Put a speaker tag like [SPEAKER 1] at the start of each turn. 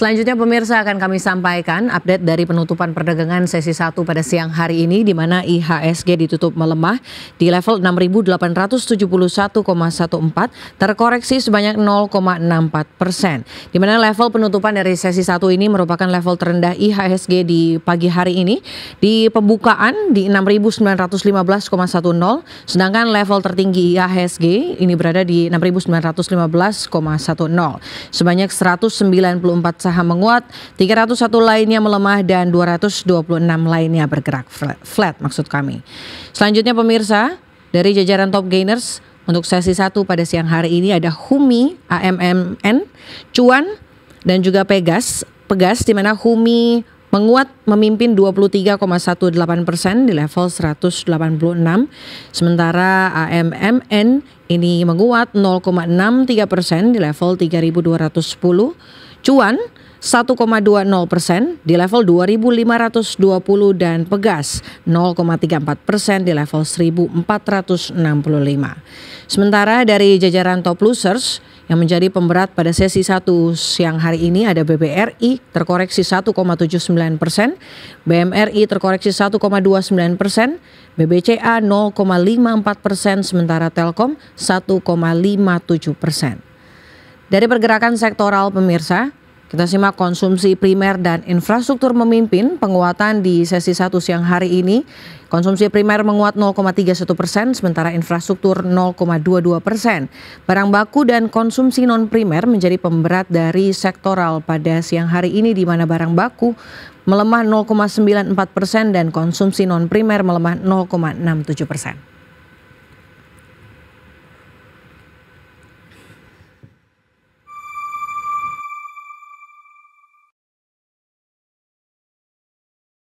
[SPEAKER 1] Selanjutnya pemirsa akan kami sampaikan update dari penutupan perdagangan sesi 1 pada siang hari ini di mana IHSG ditutup melemah di level 6.871,14 terkoreksi sebanyak 0,64 persen. Di mana level penutupan dari sesi 1 ini merupakan level terendah IHSG di pagi hari ini di pembukaan di 6.915,10 sedangkan level tertinggi IHSG ini berada di 6.915,10 sebanyak 194 saham menguat, 301 lainnya melemah dan 226 lainnya bergerak flat, flat maksud kami. Selanjutnya pemirsa, dari jajaran top gainers untuk sesi 1 pada siang hari ini ada Humi, AMMN, Cuan, dan juga Pegas. Pegas di mana Humi menguat memimpin 23,18 persen di level 186, sementara AMMN ini menguat 0,63 persen di level 3210. Cuan 1,20 persen di level 2.520 dan Pegas 0,34 persen di level 1.465. Sementara dari jajaran top losers yang menjadi pemberat pada sesi 1 siang hari ini ada BBRI terkoreksi 1,79 persen, BMRI terkoreksi 1,29 persen, BBCA 0,54 persen sementara Telkom 1,57 persen. Dari pergerakan sektoral pemirsa, kita simak konsumsi primer dan infrastruktur memimpin penguatan di sesi satu siang hari ini. Konsumsi primer menguat 0,31 persen, sementara infrastruktur 0,22 persen. Barang baku dan konsumsi non-primer menjadi pemberat dari sektoral pada siang hari ini di mana barang baku melemah 0,94 persen dan konsumsi non-primer melemah 0,67 persen.